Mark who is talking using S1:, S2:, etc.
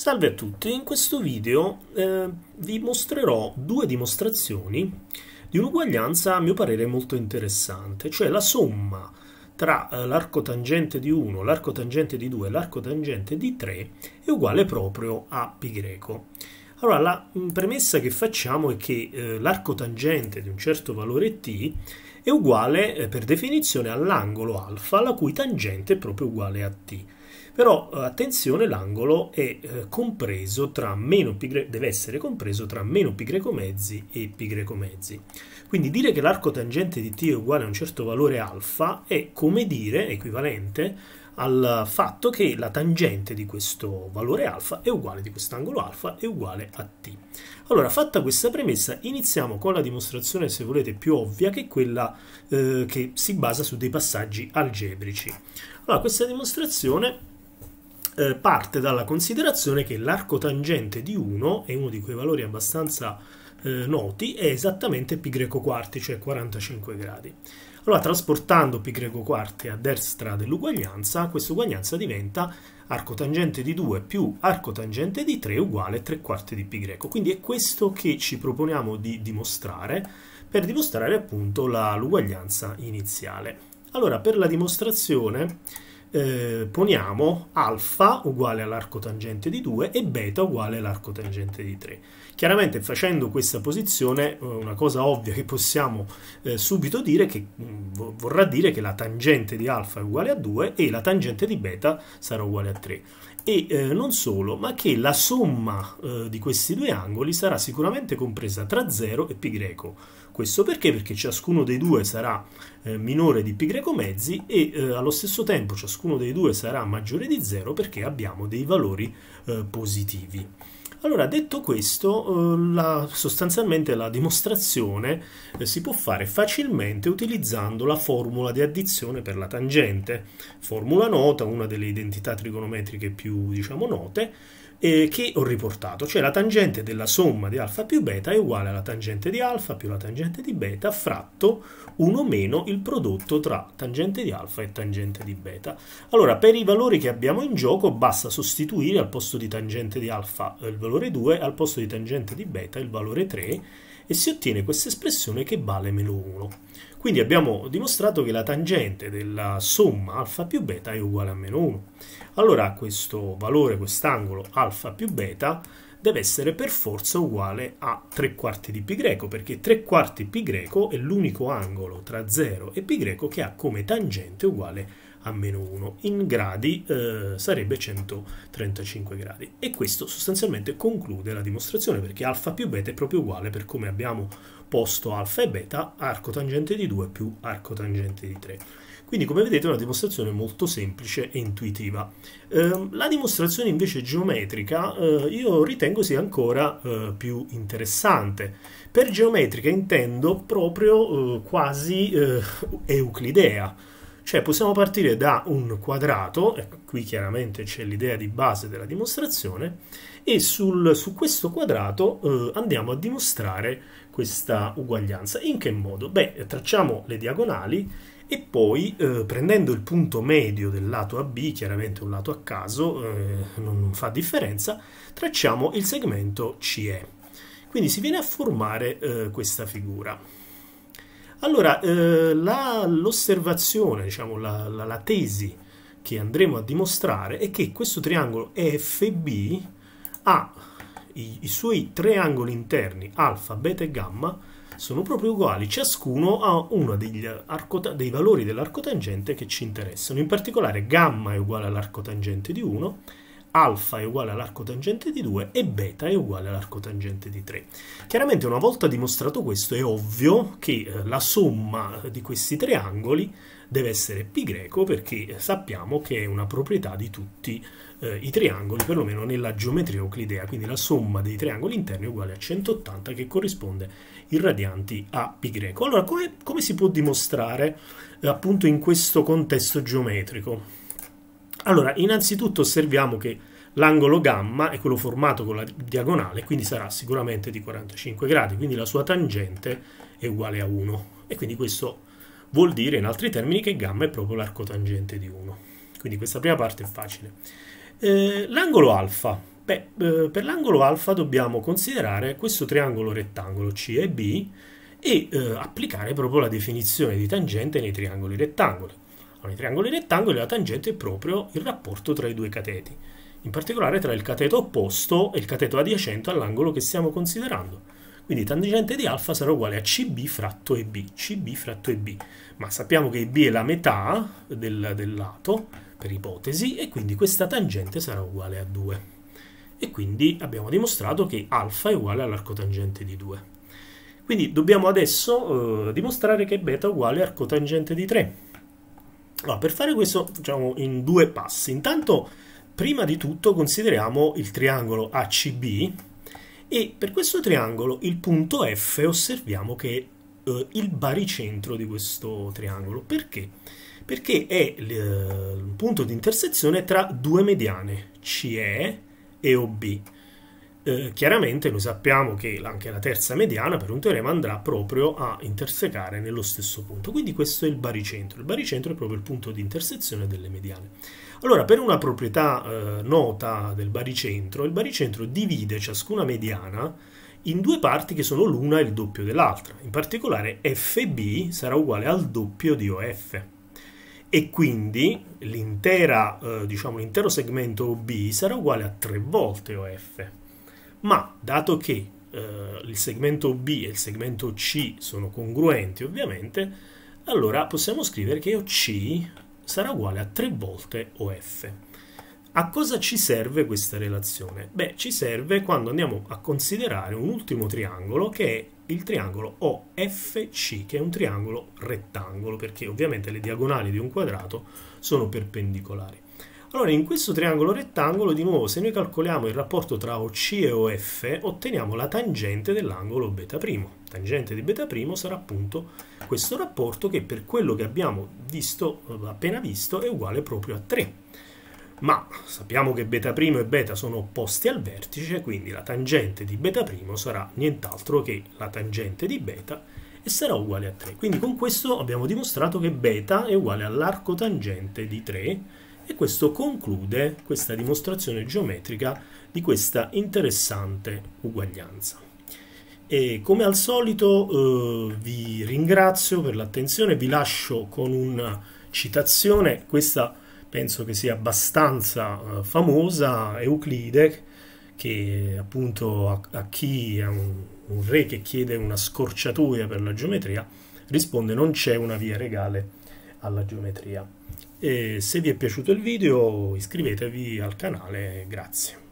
S1: Salve a tutti, in questo video eh, vi mostrerò due dimostrazioni di un'uguaglianza a mio parere molto interessante, cioè la somma tra eh, l'arco tangente di 1, l'arco tangente di 2 e l'arco tangente di 3 è uguale proprio a π. Allora, la mm, premessa che facciamo è che eh, l'arco tangente di un certo valore t è uguale eh, per definizione all'angolo alfa la cui tangente è proprio uguale a t. Però eh, attenzione, l'angolo è eh, compreso tra meno pi, deve essere compreso tra meno pi greco mezzi e pi greco mezzi. Quindi dire che l'arco tangente di t è uguale a un certo valore alfa è come dire, equivalente, al fatto che la tangente di questo valore alfa è uguale di quest'angolo alfa è uguale a t. Allora, fatta questa premessa, iniziamo con la dimostrazione, se volete, più ovvia, che è quella eh, che si basa su dei passaggi algebrici. Allora, questa dimostrazione eh, parte dalla considerazione che l'arco tangente di 1 è uno di quei valori abbastanza eh, noti, è esattamente π greco quarti, cioè 45 gradi. Allora, trasportando π greco quarti a destra dell'uguaglianza, questa uguaglianza diventa arco tangente di 2 più arco tangente di 3 uguale 3 quarti di π greco. Quindi è questo che ci proponiamo di dimostrare per dimostrare appunto l'uguaglianza iniziale. Allora, per la dimostrazione eh, poniamo alfa uguale all'arco tangente di 2 e beta uguale all'arco tangente di 3. Chiaramente facendo questa posizione eh, una cosa ovvia che possiamo eh, subito dire che mh, mm, vorrà dire che la tangente di alfa è uguale a 2 e la tangente di beta sarà uguale a 3 e eh, non solo, ma che la somma eh, di questi due angoli sarà sicuramente compresa tra 0 e π. Questo perché? Perché ciascuno dei due sarà eh, minore di π mezzi e eh, allo stesso tempo ciascuno dei due sarà maggiore di 0 perché abbiamo dei valori eh, positivi. Allora, detto questo, eh, la, sostanzialmente la dimostrazione eh, si può fare facilmente utilizzando la formula di addizione per la tangente, formula nota, una delle identità trigonometriche più, diciamo, note, eh, che ho riportato, cioè la tangente della somma di alfa più beta è uguale alla tangente di alfa più la tangente di beta fratto 1 meno il prodotto tra tangente di alfa e tangente di beta. Allora, per i valori che abbiamo in gioco basta sostituire al posto di tangente di alfa eh, il valore valore 2 al posto di tangente di beta il valore 3 e si ottiene questa espressione che vale meno 1. Quindi abbiamo dimostrato che la tangente della somma alfa più beta è uguale a meno 1. Allora questo valore, quest'angolo alfa più beta, deve essere per forza uguale a 3 quarti di pi greco, perché 3 quarti pi greco è l'unico angolo tra 0 e pi greco che ha come tangente uguale a a meno 1, in gradi eh, sarebbe 135 gradi. E questo sostanzialmente conclude la dimostrazione perché alfa più beta è proprio uguale per come abbiamo posto alfa e beta, arco tangente di 2 più arco tangente di 3. Quindi come vedete è una dimostrazione molto semplice e intuitiva. Eh, la dimostrazione invece geometrica eh, io ritengo sia ancora eh, più interessante. Per geometrica intendo proprio eh, quasi eh, euclidea cioè possiamo partire da un quadrato, qui chiaramente c'è l'idea di base della dimostrazione, e sul, su questo quadrato eh, andiamo a dimostrare questa uguaglianza. In che modo? Beh, tracciamo le diagonali e poi eh, prendendo il punto medio del lato AB, chiaramente un lato a caso, eh, non fa differenza, tracciamo il segmento CE. Quindi si viene a formare eh, questa figura. Allora, eh, la, l'osservazione, diciamo, la, la, la, tesi che andremo a dimostrare è che questo triangolo EFB ha i, i suoi tre angoli interni, alfa, beta e gamma, sono proprio uguali, ciascuno a uno degli arco, dei valori dell'arco tangente che ci interessano. In particolare gamma è uguale all'arco tangente di 1 alfa è uguale all'arco tangente di 2 e beta è uguale all'arco tangente di 3. Chiaramente una volta dimostrato questo è ovvio che eh, la somma di questi tre angoli deve essere pi greco perché sappiamo che è una proprietà di tutti eh, i triangoli, perlomeno nella geometria euclidea, quindi la somma dei triangoli interni è uguale a 180 che corrisponde in radianti a pi greco. Allora, come, come si può dimostrare eh, appunto in questo contesto geometrico? Allora, innanzitutto osserviamo che l'angolo gamma è quello formato con la diagonale, quindi sarà sicuramente di 45 gradi, quindi la sua tangente è uguale a 1. E quindi questo vuol dire, in altri termini, che gamma è proprio l'arco tangente di 1. Quindi questa prima parte è facile. Eh, l'angolo alfa. Beh, eh, per l'angolo alfa dobbiamo considerare questo triangolo rettangolo C e B e eh, applicare proprio la definizione di tangente nei triangoli rettangoli. Allora, nei triangoli rettangoli la tangente è proprio il rapporto tra i due cateti in particolare tra il cateto opposto e il cateto adiacente all'angolo che stiamo considerando. Quindi tangente di alfa sarà uguale a CB fratto EB, CB fratto EB, ma sappiamo che EB è la metà del, del lato, per ipotesi, e quindi questa tangente sarà uguale a 2. E quindi abbiamo dimostrato che alfa è uguale all'arcotangente di 2. Quindi dobbiamo adesso eh, dimostrare che beta è uguale all'arco di 3. Allora, per fare questo facciamo in due passi. Intanto Prima di tutto consideriamo il triangolo ACB e per questo triangolo il punto F osserviamo che è eh, il baricentro di questo triangolo. Perché? Perché è il eh, punto di intersezione tra due mediane, CE e OB eh, chiaramente noi sappiamo che anche la terza mediana per un teorema andrà proprio a intersecare nello stesso punto. Quindi questo è il baricentro. Il baricentro è proprio il punto di intersezione delle mediane. Allora, per una proprietà eh, nota del baricentro, il baricentro divide ciascuna mediana in due parti che sono l'una e il doppio dell'altra. In particolare FB sarà uguale al doppio di OF e quindi l'intero eh, diciamo, segmento OB sarà uguale a tre volte OF ma dato che eh, il segmento B e il segmento C sono congruenti ovviamente, allora possiamo scrivere che OC sarà uguale a 3 volte OF. A cosa ci serve questa relazione? Beh, ci serve quando andiamo a considerare un ultimo triangolo che è il triangolo OFC, che è un triangolo rettangolo, perché ovviamente le diagonali di un quadrato sono perpendicolari. Allora in questo triangolo rettangolo di nuovo se noi calcoliamo il rapporto tra OC e OF otteniamo la tangente dell'angolo beta primo. Tangente di beta primo sarà appunto questo rapporto che per quello che abbiamo visto, eh, appena visto è uguale proprio a 3. Ma sappiamo che beta primo e beta sono opposti al vertice, quindi la tangente di beta primo sarà nient'altro che la tangente di beta e sarà uguale a 3. Quindi con questo abbiamo dimostrato che beta è uguale all'arco tangente di 3 e questo conclude questa dimostrazione geometrica di questa interessante uguaglianza. E come al solito eh, vi ringrazio per l'attenzione, vi lascio con una citazione, questa penso che sia abbastanza eh, famosa, Euclide, che appunto a, a chi è un, un re che chiede una scorciatoia per la geometria risponde non c'è una via regale alla geometria e se vi è piaciuto il video iscrivetevi al canale, grazie.